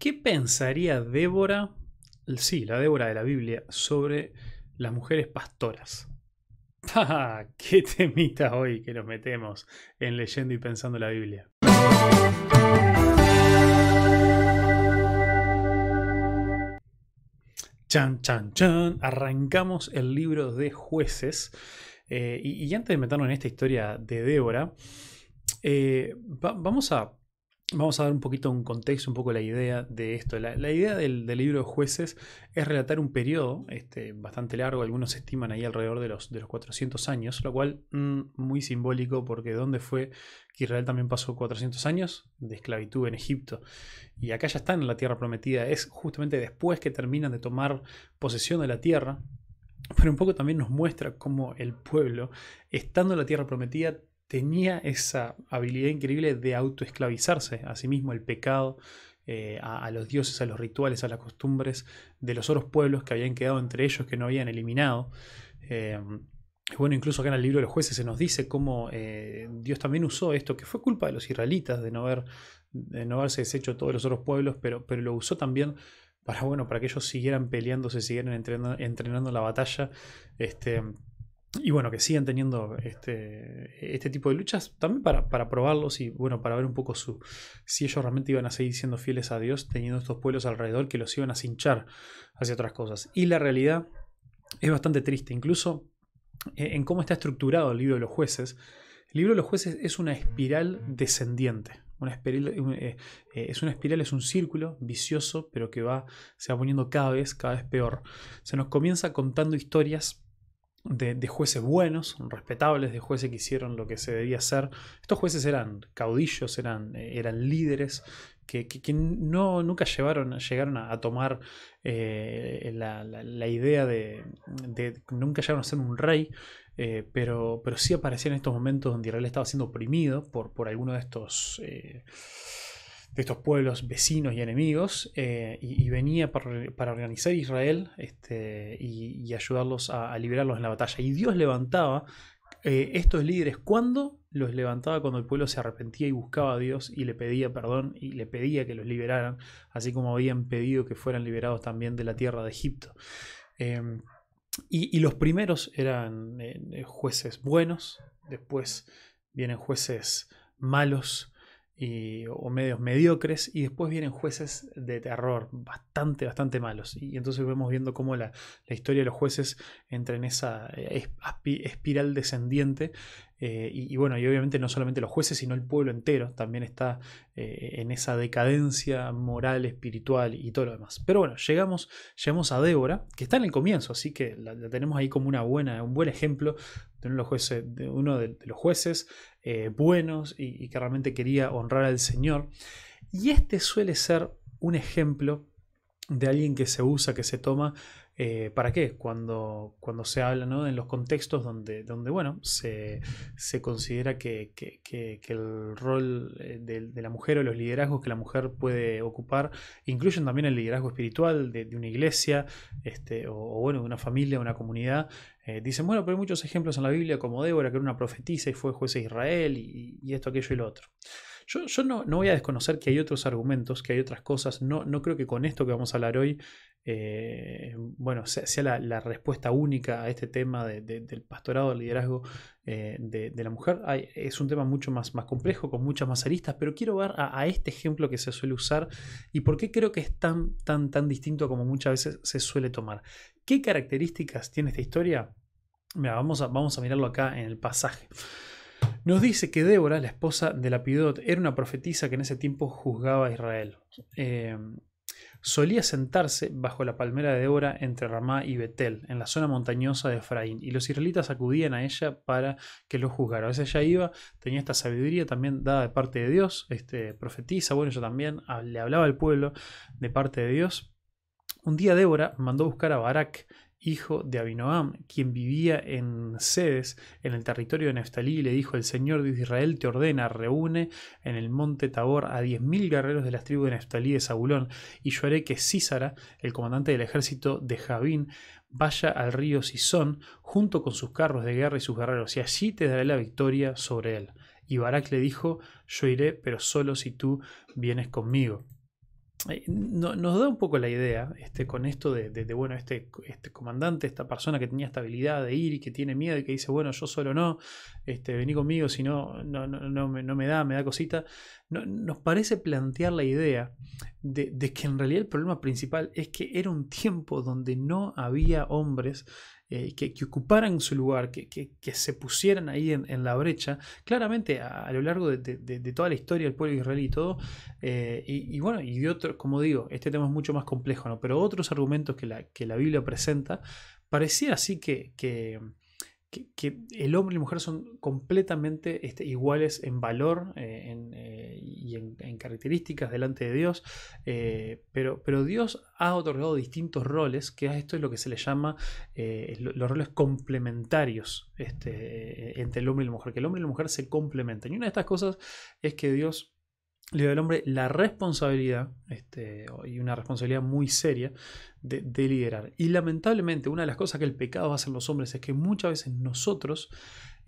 ¿Qué pensaría Débora, sí, la Débora de la Biblia, sobre las mujeres pastoras? ¡Ah! ¡Qué temita hoy que nos metemos en leyendo y pensando la Biblia! Chan, chan, chan. Arrancamos el libro de jueces. Eh, y, antes de meternos en esta historia de Débora, eh, vamos a Vamos a dar un poquito un contexto, un poco la idea de esto. La, idea del, libro de jueces es relatar un periodo este, bastante largo, algunos estiman ahí alrededor de los, de los 400 años, lo cual mm, muy simbólico porque ¿dónde fue que Israel también pasó 400 años de esclavitud en Egipto? Y acá ya están en la tierra prometida, es justamente después que terminan de tomar posesión de la tierra, pero un poco también nos muestra cómo el pueblo, estando en la tierra prometida, tenía esa habilidad increíble de autoesclavizarse a sí mismo, el pecado, eh, a, los dioses, a los rituales, a las costumbres de los otros pueblos que habían quedado entre ellos, que no habían eliminado. Eh, bueno, incluso acá en el libro de los jueces se nos dice cómo eh, Dios también usó esto, que fue culpa de los israelitas de no, haber, de no haberse deshecho todos los otros pueblos, pero, pero lo usó también para, bueno, para que ellos siguieran peleándose, siguieran entrenando, entrenando la batalla. Este, y bueno, que sigan teniendo este, este tipo de luchas, también para, probarlos y bueno, para ver un poco su, si ellos realmente iban a seguir siendo fieles a Dios, teniendo estos pueblos alrededor que los iban a cinchar hacia otras cosas. Y la realidad es bastante triste, incluso e, en cómo está estructurado el libro de los jueces. El libro de los jueces es una espiral descendiente. Eh, eh, eh, es una espiral, es un círculo vicioso, pero que va, se va poniendo cada vez, cada vez peor. Se nos comienza contando historias de, jueces buenos, respetables, de jueces que hicieron lo que se debía hacer. Estos jueces eran caudillos, eran, eh, eran líderes que, no, nunca llevaron, llegaron a, tomar eh, la, idea de, nunca llegaron a ser un rey, eh, pero, pero sí aparecían estos momentos donde Israel estaba siendo oprimido por, por alguno de estos de estos pueblos vecinos y enemigos, eh, y, venía para, para organizar Israel este, y, ayudarlos a, liberarlos en la batalla. Y Dios levantaba eh, estos líderes cuando los levantaba cuando el pueblo se arrepentía y buscaba a Dios y le pedía perdón y le pedía que los liberaran, así como habían pedido que fueran liberados también de la tierra de Egipto. Em, y, los primeros eran eh, jueces buenos, después vienen jueces malos, y, eh, o medios mediocres y después vienen jueces de terror, bastante, bastante malos. Y entonces vemos viendo cómo la, la historia de los jueces entra en esa eh, espiral descendiente eh, y, bueno, y obviamente no solamente los jueces, sino el pueblo entero también está eh, en esa decadencia moral, espiritual y todo lo demás. Pero bueno, llegamos, llegamos a Débora, que está en el comienzo, así que la, tenemos ahí como una buena, un buen ejemplo de uno de los jueces, eh, buenos y, y que realmente quería honrar al Señor. Y este suele ser un ejemplo de alguien que se usa, que se toma eh, ¿Para qué? Cuando, cuando se habla en los contextos donde, donde bueno, se, considera que, que, que, el rol eh, de, la mujer o los liderazgos que la mujer puede ocupar incluyen también el liderazgo espiritual de, una iglesia este, o, bueno, de una familia, de una comunidad. Eh, dicen, bueno, pero hay muchos ejemplos en la Biblia como Débora, que era una profetisa y fue juez de Israel y, esto, aquello y lo otro. Yo, no, no, voy a desconocer que hay otros argumentos, que hay otras cosas. No, no creo que con esto que vamos a hablar hoy eh, bueno, sea, la, respuesta única a este tema del pastorado, del liderazgo eh, de, la mujer. es un tema mucho más, complejo, con muchas más aristas, pero quiero ver a, este ejemplo que se suele usar y por qué creo que es tan, tan, tan distinto como muchas veces se suele tomar. ¿Qué características tiene esta historia? vamos a, vamos a mirarlo acá en el pasaje. Nos dice que Débora, la esposa de Lapidot, era una profetisa que en ese tiempo juzgaba a Israel. Eh, Solía sentarse bajo la palmera de Débora entre Ramá y Betel, en la zona montañosa de Efraín, y los israelitas acudían a ella para que lo juzgara. A veces ella iba, tenía esta sabiduría también dada de parte de Dios, este, profetiza, bueno, yo también le hablaba al pueblo de parte de Dios. Un día Débora mandó buscar a Barak, hijo de Abinoam, quien vivía en Sedes, en el territorio de Neftalí, le dijo: El Señor de Israel te ordena, reúne en el monte Tabor a diez mil guerreros de las tribus de Neftalí de Zabulón, y yo haré que Císara, el comandante del ejército de Javín, vaya al río Sison junto con sus carros de guerra y sus guerreros, y allí te daré la victoria sobre él. Y Barak le dijo: Yo iré, pero solo si tú vienes conmigo. Eh, nos da un poco la idea este, con esto de, de, bueno, este, este, comandante, esta persona que tenía esta habilidad de ir y que tiene miedo y que dice, bueno, yo solo no, este, vení conmigo, si no, no, no, me, no me, da, me da cosita. nos parece plantear la idea de, de que en realidad el problema principal es que era un tiempo donde no había hombres eh, que, ocuparan su lugar, que, se pusieran ahí en, la brecha, claramente a, lo largo de, toda la historia del pueblo israelí y todo, eh, y, bueno, y de otro como digo, este tema es mucho más complejo, ¿no? pero otros argumentos que la, que la Biblia presenta, parecía así que que, el hombre y la mujer son completamente este, iguales en valor eh, eh, y en, características delante de Dios, eh, pero, pero, Dios ha otorgado distintos roles, que a esto es lo que se le llama los roles complementarios este, entre el hombre y la mujer, que el hombre y la mujer se complementan. Y una de estas cosas es que Dios le da al hombre la responsabilidad, este, y una responsabilidad muy seria, de, liderar. Y lamentablemente una de las cosas que el pecado hace en los hombres es que muchas veces nosotros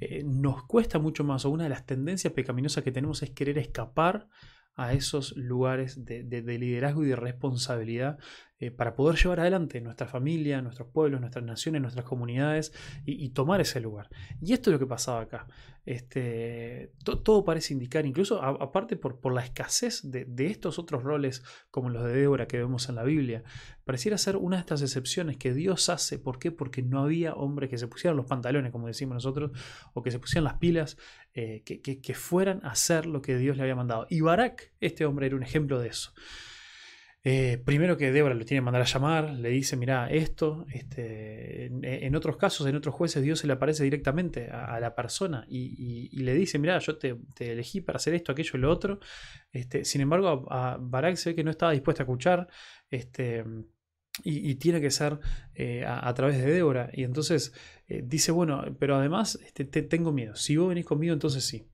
eh, nos cuesta mucho más, o una de las tendencias pecaminosas que tenemos es querer escapar a esos lugares de liderazgo y de responsabilidad eh, para poder llevar adelante nuestra familia, nuestros pueblos, nuestras naciones, nuestras comunidades y, tomar ese lugar. Y esto es lo que pasaba acá. Este, todo parece indicar, incluso aparte por, la escasez de, estos otros roles como los de Débora que vemos en la Biblia, pareciera ser una de estas excepciones que Dios hace. ¿Por qué? Porque no había hombres que se pusieran los pantalones, como decimos nosotros, o que se pusieran las pilas, eh, que, que fueran a hacer lo que Dios le había mandado. Y Barak, este hombre, era un ejemplo de eso. Eh, primero que Débora lo tiene que mandar a llamar, le dice, mira, esto, este, en, otros casos, en otros jueces, Dios se le aparece directamente a, la persona y, le dice, mira, yo te, elegí para hacer esto, aquello y lo otro. Este, sin embargo, a, Barak se ve que no estaba dispuesta a escuchar. Este, y, tiene que ser eh, a, través de Débora. Y entonces eh, dice, bueno, pero además este, te, tengo miedo. Si vos venís conmigo, entonces sí.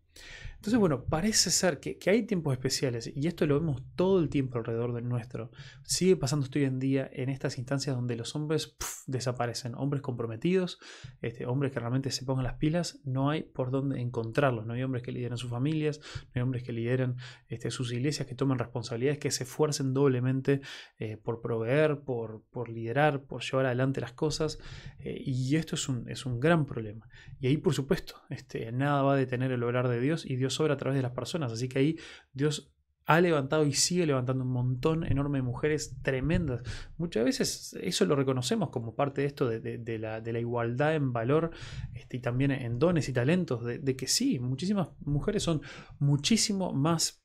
Entonces, bueno, parece ser que, hay tiempos especiales y esto lo vemos todo el tiempo alrededor del nuestro. Sigue pasando esto hoy en día en estas instancias donde los hombres desaparecen, hombres comprometidos, este, hombres que realmente se pongan las pilas, no hay por dónde encontrarlos. No hay hombres que lideren sus familias, no hay hombres que lideren este, sus iglesias, que tomen responsabilidades, que se esfuercen doblemente eh, por proveer, por, por, liderar, por llevar adelante las cosas. Eh, y esto es un, es un gran problema. Y ahí, por supuesto, este, nada va a detener el obrar de Dios y Dios sobre a través de las personas. Así que ahí Dios ha levantado y sigue levantando un montón enorme de mujeres tremendas. Muchas veces eso lo reconocemos como parte de esto de, la, igualdad en valor este, y también en dones y talentos, de que sí, muchísimas mujeres son muchísimo más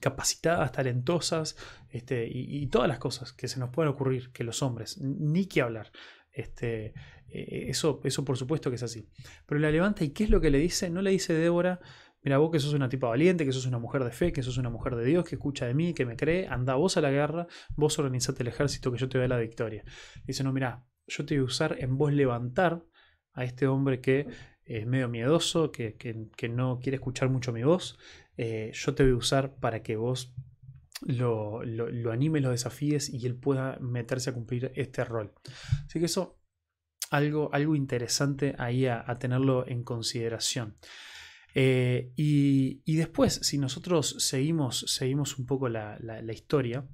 capacitadas, talentosas este, y, todas las cosas que se nos pueden ocurrir que los hombres, ni que hablar. Este, eh, eso, eso por supuesto que es así. Pero la levanta y ¿qué es lo que le dice? No le dice Débora, mira vos que sos una tipa valiente, que sos una mujer de fe, que sos una mujer de Dios, que escucha de mí, que me cree, anda vos a la guerra, vos organizate el ejército que yo te dé la victoria. Dice, no, mira, yo te voy a usar en vos levantar a este hombre que es medio miedoso, que, no quiere escuchar mucho mi voz, eh, yo te voy a usar para que vos lo, lo, lo anime, desafíes y él pueda meterse a cumplir este rol. Así que eso, algo, algo interesante ahí a tenerlo en consideración. Eh, y, después, si nosotros seguimos, seguimos un poco la, historia,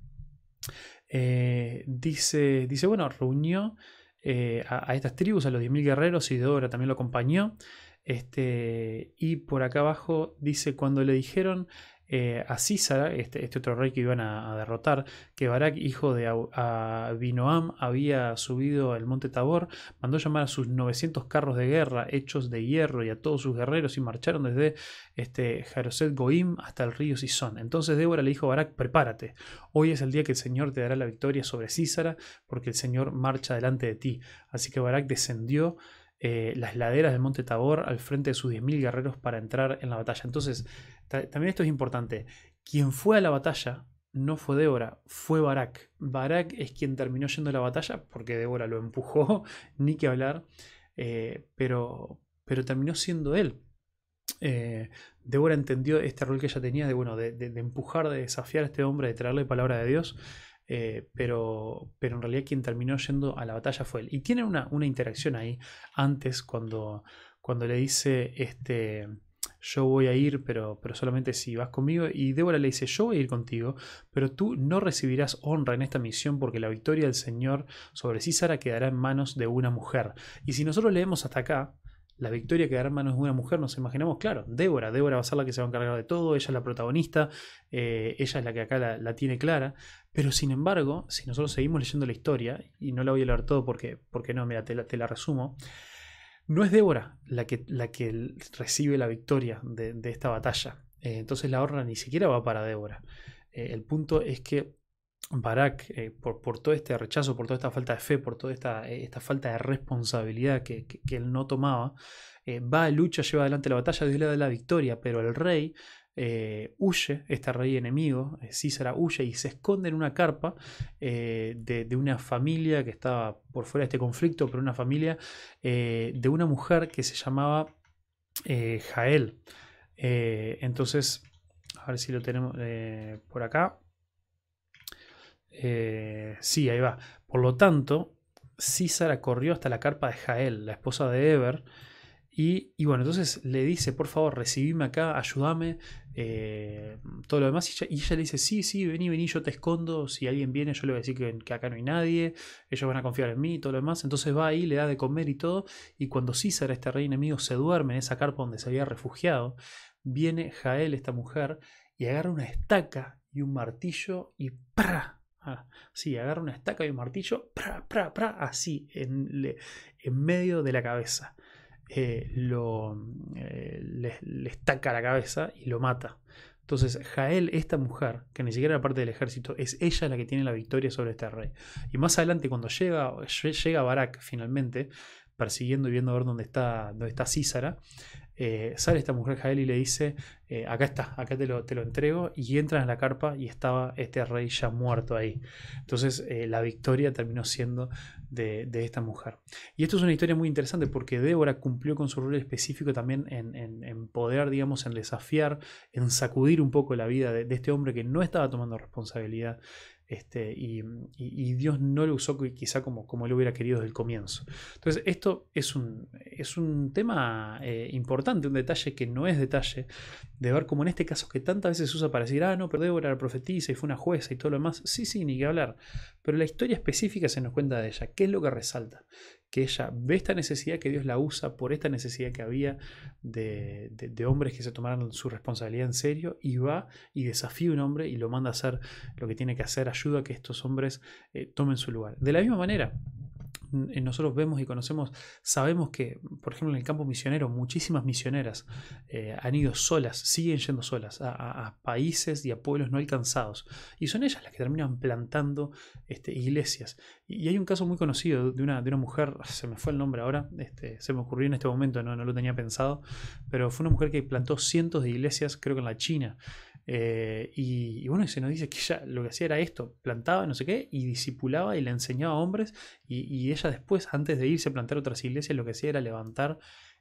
eh, dice, dice, bueno, reunió eh, a, estas tribus, a los 10.000 guerreros, y Deodora también lo acompañó. Este, y por acá abajo dice, cuando le dijeron eh, a Císara, este, este, otro rey que iban a, derrotar, que Barak, hijo de Abinoam, había subido al monte Tabor, mandó llamar a sus 900 carros de guerra hechos de hierro y a todos sus guerreros y marcharon desde este, Jaroset Goim hasta el río Sison. Entonces Débora le dijo a Barak, prepárate, hoy es el día que el Señor te dará la victoria sobre Císara, porque el Señor marcha delante de ti. Así que Barak descendió eh, las laderas del monte Tabor al frente de sus 10.000 guerreros para entrar en la batalla. Entonces, también esto es importante. Quien fue a la batalla no fue Débora, fue Barak. Barak es quien terminó yendo a la batalla porque Débora lo empujó, ni que hablar, eh, pero, pero terminó siendo él. Eh, Débora entendió este rol que ella tenía de, bueno, de, empujar, de desafiar a este hombre, de traerle palabra de Dios, eh, pero, pero en realidad quien terminó yendo a la batalla fue él. Y tiene una, interacción ahí antes cuando, cuando le dice este yo voy a ir, pero, pero solamente si vas conmigo. Y Débora le dice, yo voy a ir contigo, pero tú no recibirás honra en esta misión porque la victoria del Señor sobre Císara quedará en manos de una mujer. Y si nosotros leemos hasta acá, la victoria quedará en manos de una mujer, nos imaginamos, claro, Débora, Débora va a ser la que se va a encargar de todo, ella es la protagonista, eh, ella es la que acá la, tiene clara, pero sin embargo, si nosotros seguimos leyendo la historia, y no la voy a leer todo porque, porque no, mira, te la, te la resumo, no es Débora la que, la que recibe la victoria de, esta batalla. Eh, entonces la honra ni siquiera va para Débora. Eh, el punto es que Barak, eh, por, por, todo este rechazo, por toda esta falta de fe, por toda esta, esta falta de responsabilidad que, que, él no tomaba, va a lucha, lleva adelante la batalla, Dios le da la victoria, pero el rey eh, huye, este rey enemigo, eh, Císara huye y se esconde en una carpa eh, de, una familia que estaba por fuera de este conflicto, pero una familia de una mujer que se llamaba Jael. entonces, a ver si lo tenemos por acá. sí, ahí va. Por lo tanto, Císara corrió hasta la carpa de Jael, la esposa de Eber, y, bueno, entonces le dice, por favor, recibime acá, ayúdame, eh, todo lo demás. Y ella, le dice, sí, sí, vení, vení, yo te escondo. Si alguien viene, yo le voy a decir que, acá no hay nadie. Ellos van a confiar en mí y todo lo demás. Entonces va ahí, le da de comer y todo. Y cuando César, este rey enemigo, se duerme en esa carpa donde se había refugiado, viene Jael, esta mujer, y agarra una estaca y un martillo y ¡pra! Ah, sí, agarra una estaca y un martillo, ¡pra, pra, pra! Así, en, en medio de la cabeza. Eh, lo, mm, eh, le, estaca la cabeza y lo mata. Entonces, Jael, esta mujer, que ni siquiera era parte del ejército, es ella la que tiene la victoria sobre este rey. Y más adelante, cuando llega, llega Barak finalmente, persiguiendo y viendo a ver dónde está, dónde está Císara, eh, sale esta mujer Jael y le dice, eh, acá está, acá te lo, te lo entrego, y entran en la carpa y estaba este rey ya muerto ahí. Entonces eh, la victoria terminó siendo de, esta mujer. Y esto es una historia muy interesante porque Débora cumplió con su rol específico también en, en poder, digamos, en desafiar, en sacudir un poco la vida de este hombre que no estaba tomando responsabilidad este, y, Dios no lo usó quizá como, como él hubiera querido desde el comienzo. Entonces, esto es un, es un tema eh, importante, un detalle que no es detalle, de ver como en este caso que tantas veces se usa para decir, ah, no, pero Débora era profetisa y fue una jueza y todo lo demás. Sí, sí, ni que hablar. Pero la historia específica se nos cuenta de ella. ¿Qué es lo que resalta? que ella ve esta necesidad, que Dios la usa por esta necesidad que había de, hombres que se tomaran su responsabilidad en serio y va y desafía a un hombre y lo manda a hacer lo que tiene que hacer, ayuda a que estos hombres eh, tomen su lugar. De la misma manera, eh, nosotros vemos y conocemos, sabemos que, por ejemplo, en el campo misionero, muchísimas misioneras eh, han ido solas, siguen yendo solas a, países y a pueblos no alcanzados. Y son ellas las que terminan plantando este, iglesias. Y, hay un caso muy conocido de una, de una mujer, se me fue el nombre ahora, este, se me ocurrió en este momento, no, no lo tenía pensado, pero fue una mujer que plantó cientos de iglesias, creo que en la China. Eh, y, y, bueno, se nos dice que ella lo que hacía era esto, plantaba, no sé qué, y disipulaba y le enseñaba a hombres, y, y ella después, antes de irse a plantar otras iglesias, lo que hacía era levantar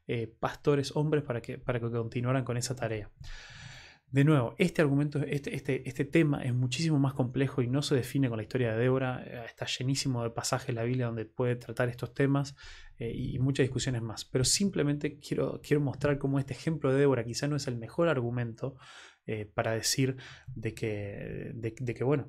eh, pastores, hombres, para que, para que continuaran con esa tarea. De nuevo, este argumento, este, este, este tema es muchísimo más complejo y no se define con la historia de Débora. Eh, está llenísimo de pasajes en la Biblia donde puede tratar estos temas eh, y muchas discusiones más. Pero simplemente quiero, quiero mostrar cómo este ejemplo de Débora quizá no es el mejor argumento para decir de que, de que, bueno,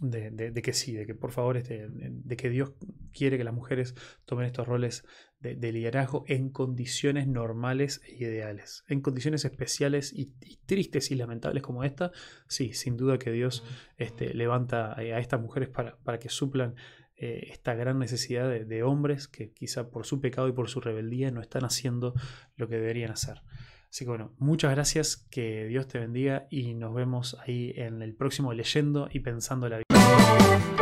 de, de, que sí, de que por favor, este, de que Dios quiere que las mujeres tomen estos roles de, liderazgo en condiciones normales e ideales, en condiciones especiales y, tristes y lamentables como esta, sí, sin duda que Dios este, levanta a estas mujeres para, para que suplan eh, esta gran necesidad de, hombres que quizá por su pecado y por su rebeldía no están haciendo lo que deberían hacer. Así que bueno, muchas gracias, que Dios te bendiga y nos vemos ahí en el próximo leyendo y pensando la vida.